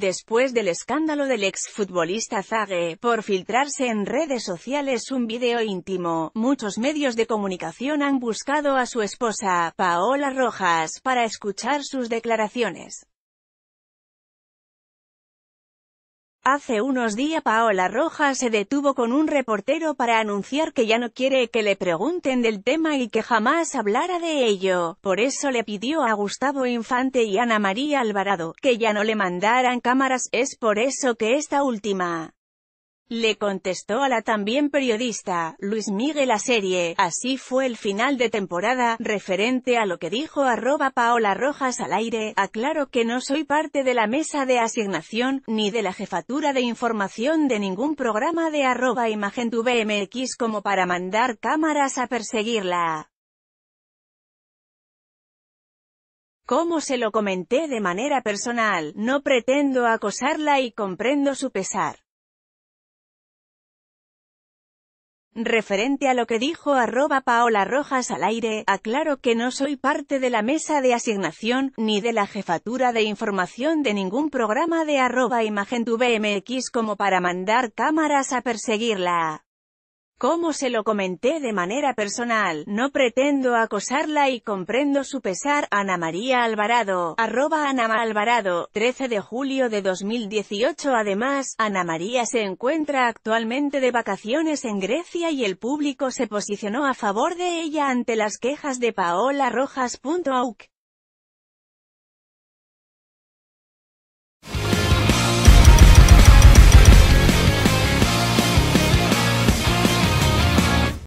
después del escándalo del exfutbolista Zague, por filtrarse en redes sociales un video íntimo, muchos medios de comunicación han buscado a su esposa, Paola Rojas, para escuchar sus declaraciones. Hace unos días Paola Roja se detuvo con un reportero para anunciar que ya no quiere que le pregunten del tema y que jamás hablara de ello. Por eso le pidió a Gustavo Infante y Ana María Alvarado, que ya no le mandaran cámaras, es por eso que esta última le contestó a la también periodista, Luis Miguel la serie, así fue el final de temporada, referente a lo que dijo arroba Paola Rojas al aire, aclaro que no soy parte de la mesa de asignación, ni de la jefatura de información de ningún programa de arroba imagen BMX como para mandar cámaras a perseguirla. Como se lo comenté de manera personal, no pretendo acosarla y comprendo su pesar. Referente a lo que dijo arroba Paola Rojas al aire, aclaro que no soy parte de la mesa de asignación, ni de la jefatura de información de ningún programa de arroba imagen BMX como para mandar cámaras a perseguirla. Como se lo comenté de manera personal, no pretendo acosarla y comprendo su pesar, Ana María Alvarado, arroba Ana Alvarado, 13 de julio de 2018 Además, Ana María se encuentra actualmente de vacaciones en Grecia y el público se posicionó a favor de ella ante las quejas de Paola Rojas.